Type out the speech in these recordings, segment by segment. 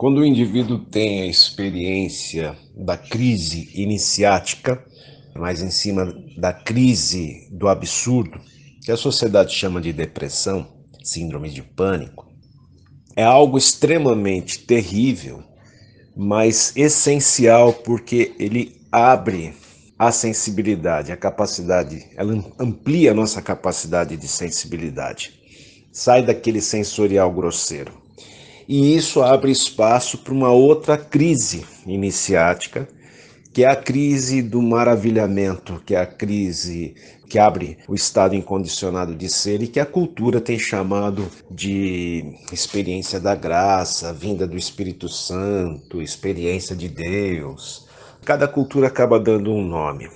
Quando o indivíduo tem a experiência da crise iniciática, mas em cima da crise do absurdo, que a sociedade chama de depressão, síndrome de pânico, é algo extremamente terrível, mas essencial porque ele abre a sensibilidade, a capacidade, ela amplia a nossa capacidade de sensibilidade. Sai daquele sensorial grosseiro e isso abre espaço para uma outra crise iniciática, que é a crise do maravilhamento, que é a crise que abre o estado incondicionado de ser e que a cultura tem chamado de experiência da graça, vinda do Espírito Santo, experiência de Deus. Cada cultura acaba dando um nome.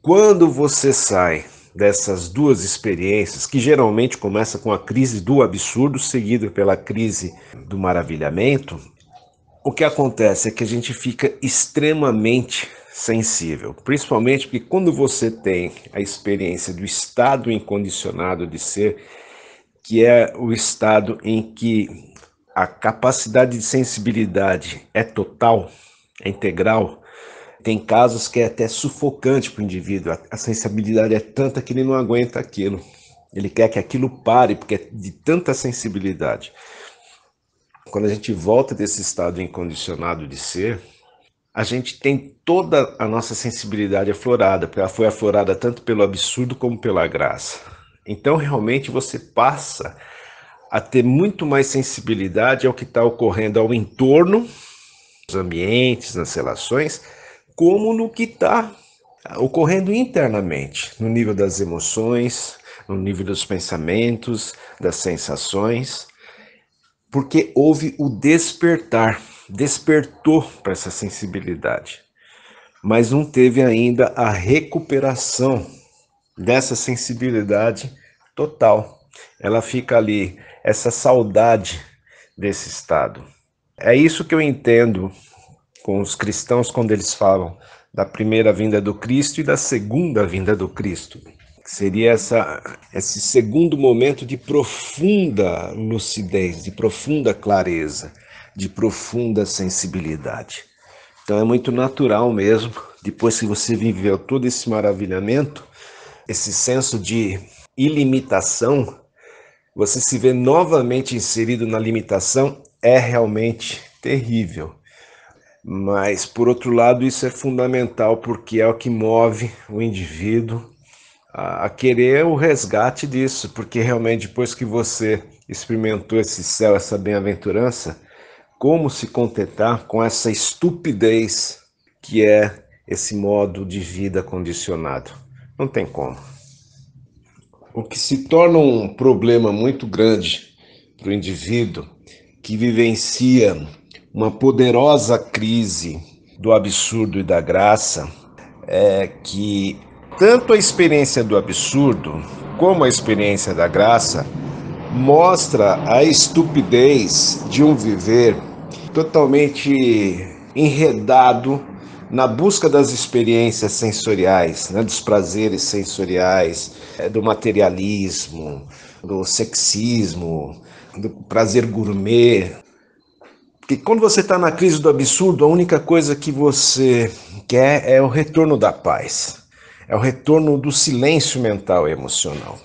Quando você sai dessas duas experiências, que geralmente começa com a crise do absurdo, seguida pela crise do maravilhamento, o que acontece é que a gente fica extremamente sensível, principalmente porque quando você tem a experiência do estado incondicionado de ser, que é o estado em que a capacidade de sensibilidade é total, é integral, tem casos que é até sufocante para o indivíduo, a, sensibilidade é tanta que ele não aguenta aquilo. Ele quer que aquilo pare, porque é de tanta sensibilidade. Quando a gente volta desse estado incondicionado de ser, a gente tem toda a nossa sensibilidade aflorada, porque ela foi aflorada tanto pelo absurdo como pela graça. Então, realmente, você passa a ter muito mais sensibilidade ao que está ocorrendo ao entorno, nos ambientes, nas relações, como no que está ocorrendo internamente, no nível das emoções, no nível dos pensamentos, das sensações, porque houve o despertar, despertou para essa sensibilidade, mas não teve ainda a recuperação dessa sensibilidade total. Ela fica ali, essa saudade desse estado. É isso que eu entendo com os cristãos quando eles falam da primeira vinda do Cristo e da segunda vinda do Cristo. Seria essa, esse segundo momento de profunda lucidez, de profunda clareza, de profunda sensibilidade. Então é muito natural mesmo, depois que você viveu todo esse maravilhamento, esse senso de ilimitação, você se vê novamente inserido na limitação, é realmente terrível. Mas, por outro lado, isso é fundamental porque é o que move o indivíduo a, a querer o resgate disso, porque realmente depois que você experimentou esse céu, essa bem-aventurança, como se contentar com essa estupidez que é esse modo de vida condicionado? Não tem como. O que se torna um problema muito grande para o indivíduo que vivencia uma poderosa crise do absurdo e da graça é que tanto a experiência do absurdo como a experiência da graça mostra a estupidez de um viver totalmente enredado na busca das experiências sensoriais, né, dos prazeres sensoriais, é, do materialismo, do sexismo, do prazer gourmet, porque quando você está na crise do absurdo, a única coisa que você quer é o retorno da paz, é o retorno do silêncio mental e emocional.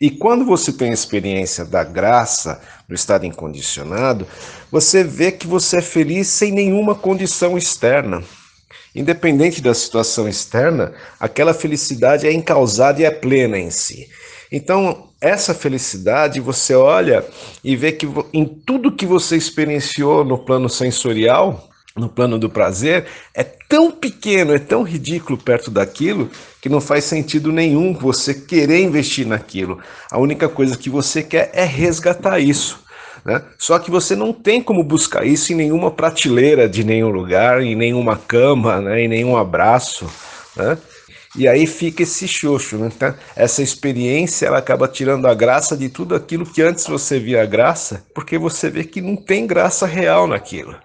E quando você tem a experiência da graça, do estado incondicionado, você vê que você é feliz sem nenhuma condição externa. Independente da situação externa, aquela felicidade é encausada e é plena em si. Então, essa felicidade, você olha e vê que em tudo que você experienciou no plano sensorial, no plano do prazer, é tão pequeno, é tão ridículo perto daquilo, que não faz sentido nenhum você querer investir naquilo. A única coisa que você quer é resgatar isso. Né? Só que você não tem como buscar isso em nenhuma prateleira de nenhum lugar, em nenhuma cama, né? em nenhum abraço. Né? E aí fica esse xoxo, né? Então, essa experiência ela acaba tirando a graça de tudo aquilo que antes você via graça, porque você vê que não tem graça real naquilo.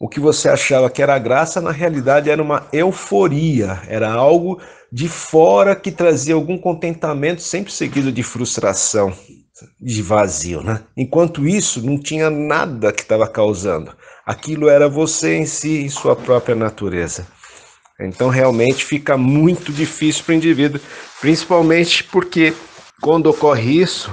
O que você achava que era graça, na realidade era uma euforia, era algo de fora que trazia algum contentamento, sempre seguido de frustração, de vazio, né? Enquanto isso, não tinha nada que estava causando. Aquilo era você em si, em sua própria natureza. Então realmente fica muito difícil para o indivíduo, principalmente porque quando ocorre isso,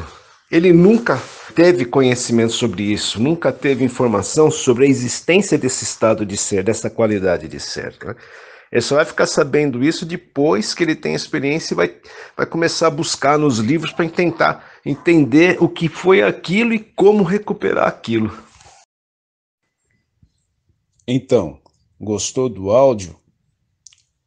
ele nunca teve conhecimento sobre isso, nunca teve informação sobre a existência desse estado de ser, dessa qualidade de ser. Né? Ele só vai ficar sabendo isso depois que ele tem experiência e vai, vai começar a buscar nos livros para tentar entender o que foi aquilo e como recuperar aquilo. Então, gostou do áudio?